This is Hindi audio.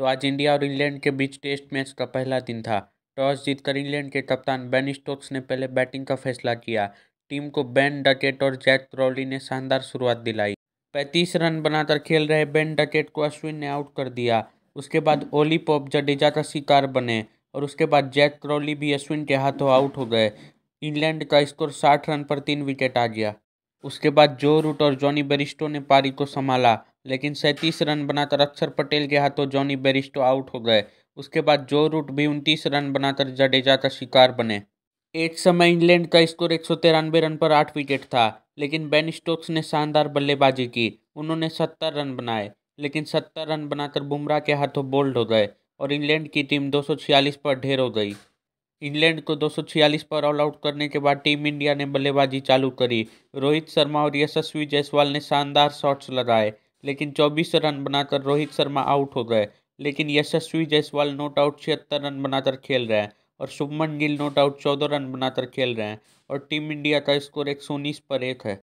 तो आज इंडिया और इंग्लैंड के बीच टेस्ट मैच का पहला दिन था टॉस जीतकर इंग्लैंड के कप्तान बेन स्टोक्स ने पहले बैटिंग का फैसला किया टीम को बेन डकेट और जैक क्रॉली ने शानदार शुरुआत दिलाई पैंतीस रन बनाकर खेल रहे बेन डकेट को अश्विन ने आउट कर दिया उसके बाद ओली पॉप जडेजा का शिकार बने और उसके बाद जैक क्रॉली भी अश्विन के हाथों आउट हो गए इंग्लैंड का स्कोर साठ रन पर तीन विकेट आ गया उसके बाद जो रूट और जॉनी बेरिस्टो ने पारी को संभाला लेकिन सैंतीस रन बनाकर अक्षर पटेल के हाथों जॉनी बेरिस्टो आउट हो गए उसके बाद जो रूट भी उनतीस रन बनाकर जडेजा का शिकार बने एक समय इंग्लैंड का स्कोर एक रन पर आठ विकेट था लेकिन बेन स्टोक्स ने शानदार बल्लेबाजी की उन्होंने सत्तर रन बनाए लेकिन सत्तर रन बनाकर बुमराह के हाथों बोल्ड हो गए और इंग्लैंड की टीम 246 पर ढेर हो गई इंग्लैंड को 246 पर ऑल आउट करने के बाद टीम इंडिया ने बल्लेबाजी चालू करी रोहित शर्मा और यशस्वी जायसवाल ने शानदार शॉट्स लगाए लेकिन चौबीस रन बनाकर रोहित शर्मा आउट हो गए लेकिन यशस्वी जायसवाल नोट आउट छिहत्तर रन बनाकर खेल रहे हैं और शुभमन गिल नोट आउट चौदह रन बनाकर खेल रहे हैं और टीम इंडिया का स्कोर एक पर एक है